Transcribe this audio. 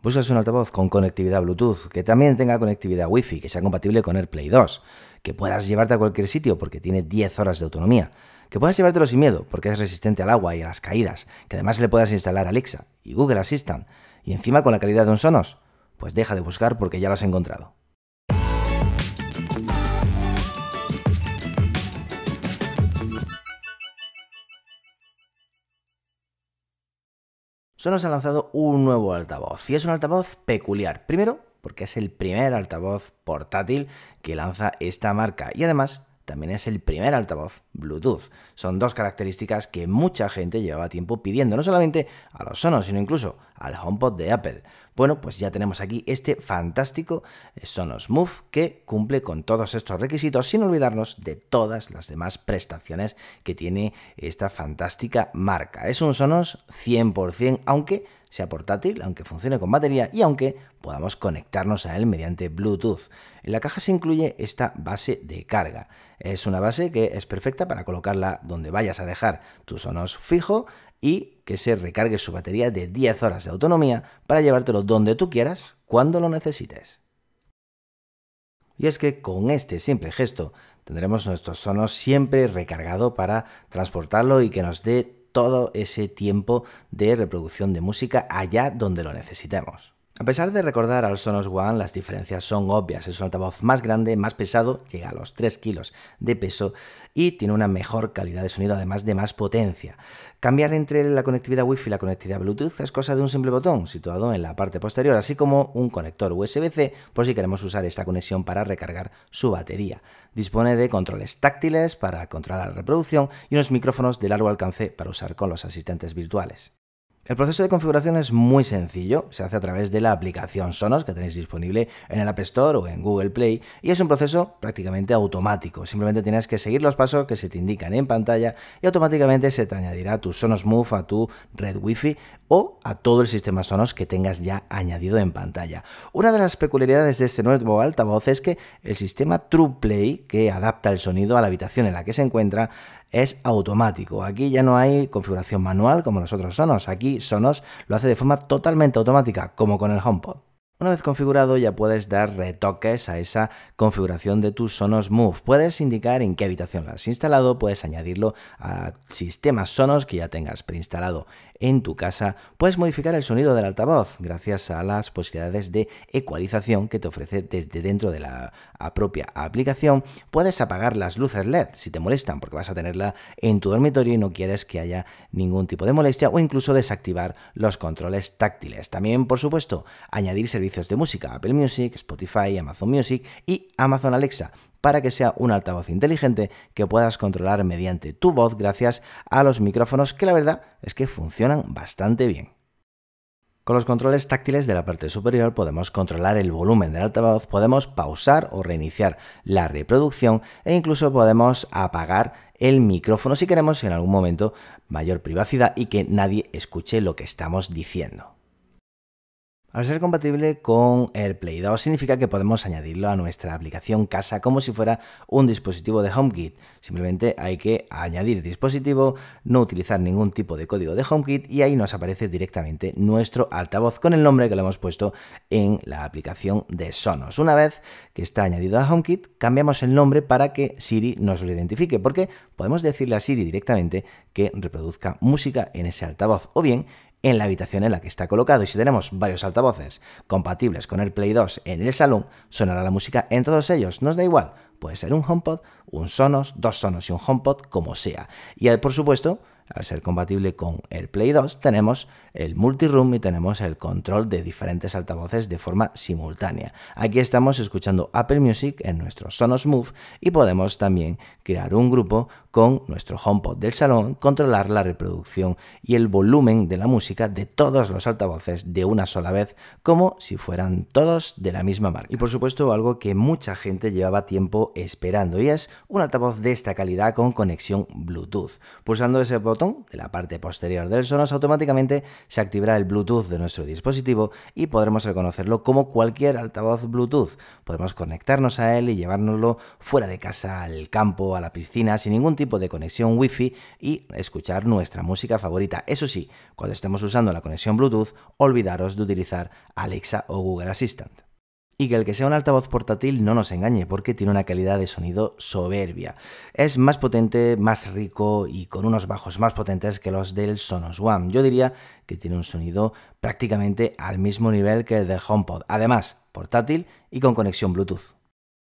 Buscas un altavoz con conectividad Bluetooth, que también tenga conectividad Wi-Fi, que sea compatible con AirPlay 2, que puedas llevarte a cualquier sitio porque tiene 10 horas de autonomía, que puedas llevártelo sin miedo porque es resistente al agua y a las caídas, que además le puedas instalar Alexa y Google Assistant, y encima con la calidad de un Sonos. Pues deja de buscar porque ya lo has encontrado. se ha lanzado un nuevo altavoz y es un altavoz peculiar. Primero, porque es el primer altavoz portátil que lanza esta marca y además también es el primer altavoz Bluetooth. Son dos características que mucha gente llevaba tiempo pidiendo, no solamente a los Sonos, sino incluso al HomePod de Apple. Bueno, pues ya tenemos aquí este fantástico eh, Sonos Move que cumple con todos estos requisitos, sin olvidarnos de todas las demás prestaciones que tiene esta fantástica marca. Es un Sonos 100%, aunque sea portátil, aunque funcione con batería y aunque podamos conectarnos a él mediante Bluetooth. En la caja se incluye esta base de carga. Es una base que es perfecta para colocarla donde vayas a dejar tu Sonos fijo y que se recargue su batería de 10 horas de autonomía para llevártelo donde tú quieras cuando lo necesites. Y es que con este simple gesto tendremos nuestro Sonos siempre recargado para transportarlo y que nos dé todo ese tiempo de reproducción de música allá donde lo necesitemos. A pesar de recordar al Sonos One, las diferencias son obvias. Es un altavoz más grande, más pesado, llega a los 3 kilos de peso y tiene una mejor calidad de sonido, además de más potencia. Cambiar entre la conectividad Wi-Fi y la conectividad Bluetooth es cosa de un simple botón situado en la parte posterior, así como un conector USB-C por si queremos usar esta conexión para recargar su batería. Dispone de controles táctiles para controlar la reproducción y unos micrófonos de largo alcance para usar con los asistentes virtuales. El proceso de configuración es muy sencillo, se hace a través de la aplicación Sonos que tenéis disponible en el App Store o en Google Play y es un proceso prácticamente automático, simplemente tienes que seguir los pasos que se te indican en pantalla y automáticamente se te añadirá tu Sonos Move a tu red Wi-Fi o a todo el sistema Sonos que tengas ya añadido en pantalla. Una de las peculiaridades de este nuevo altavoz es que el sistema TruePlay que adapta el sonido a la habitación en la que se encuentra es automático. Aquí ya no hay configuración manual como los otros Sonos. Aquí Sonos lo hace de forma totalmente automática, como con el HomePod. Una vez configurado ya puedes dar retoques a esa configuración de tus Sonos Move. Puedes indicar en qué habitación la has instalado, puedes añadirlo a sistemas Sonos que ya tengas preinstalado en tu casa, puedes modificar el sonido del altavoz gracias a las posibilidades de ecualización que te ofrece desde dentro de la propia aplicación, puedes apagar las luces LED si te molestan porque vas a tenerla en tu dormitorio y no quieres que haya ningún tipo de molestia o incluso desactivar los controles táctiles. También, por supuesto, añadir servicios de música Apple Music, Spotify, Amazon Music y Amazon Alexa para que sea un altavoz inteligente que puedas controlar mediante tu voz gracias a los micrófonos que la verdad es que funcionan bastante bien. Con los controles táctiles de la parte superior podemos controlar el volumen del altavoz, podemos pausar o reiniciar la reproducción e incluso podemos apagar el micrófono si queremos en algún momento mayor privacidad y que nadie escuche lo que estamos diciendo. Al ser compatible con AirPlay 2 significa que podemos añadirlo a nuestra aplicación casa como si fuera un dispositivo de HomeKit. Simplemente hay que añadir dispositivo, no utilizar ningún tipo de código de HomeKit y ahí nos aparece directamente nuestro altavoz con el nombre que le hemos puesto en la aplicación de Sonos. Una vez que está añadido a HomeKit, cambiamos el nombre para que Siri nos lo identifique porque podemos decirle a Siri directamente que reproduzca música en ese altavoz o bien en la habitación en la que está colocado y si tenemos varios altavoces compatibles con el Play 2 en el salón, sonará la música en todos ellos, nos da igual, puede ser un HomePod, un Sonos, dos Sonos y un HomePod, como sea. Y eh, por supuesto, al ser compatible con el Play 2, tenemos el multiroom y tenemos el control de diferentes altavoces de forma simultánea. Aquí estamos escuchando Apple Music en nuestro Sonos Move y podemos también crear un grupo con nuestro HomePod del salón, controlar la reproducción y el volumen de la música de todos los altavoces de una sola vez, como si fueran todos de la misma marca. Y por supuesto, algo que mucha gente llevaba tiempo esperando y es un altavoz de esta calidad con conexión Bluetooth. Pulsando ese botón de la parte posterior del Sonos, automáticamente se activará el Bluetooth de nuestro dispositivo y podremos reconocerlo como cualquier altavoz Bluetooth. Podemos conectarnos a él y llevárnoslo fuera de casa, al campo, a la piscina, sin ningún tipo de conexión Wi-Fi y escuchar nuestra música favorita. Eso sí, cuando estemos usando la conexión Bluetooth, olvidaros de utilizar Alexa o Google Assistant y que el que sea un altavoz portátil no nos engañe porque tiene una calidad de sonido soberbia. Es más potente, más rico y con unos bajos más potentes que los del Sonos One. Yo diría que tiene un sonido prácticamente al mismo nivel que el del HomePod. Además, portátil y con conexión Bluetooth.